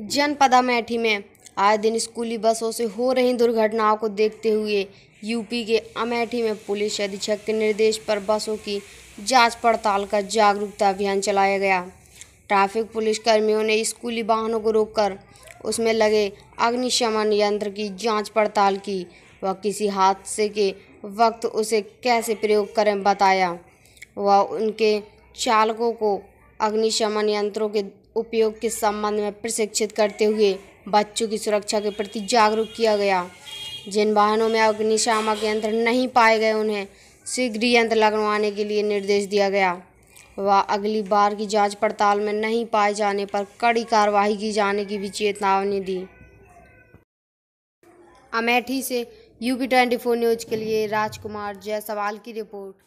जनपद अमेठी में आए दिन स्कूली बसों से हो रही दुर्घटनाओं को देखते हुए यूपी के अमेठी में पुलिस अधीक्षक के निर्देश पर बसों की जांच पड़ताल का जागरूकता अभियान चलाया गया ट्रैफिक पुलिस कर्मियों ने स्कूली वाहनों को रोककर उसमें लगे अग्निशमन यंत्र की जांच पड़ताल की व किसी हादसे के वक्त उसे कैसे प्रयोग करें बताया व उनके चालकों को अग्निशमन यंत्रों के उपयोग के संबंध में प्रशिक्षित करते हुए बच्चों की सुरक्षा के प्रति जागरूक किया गया जिन वाहनों में अग्निशामक यंत्र नहीं पाए गए उन्हें शीघ्र यंत्र लगवाने के लिए निर्देश दिया गया व अगली बार की जांच पड़ताल में नहीं पाए जाने पर कड़ी कार्रवाई की जाने की भी चेतावनी दी अमेठी से यूपी ट्वेंटी फोर न्यूज के लिए राजकुमार जयसवाल की रिपोर्ट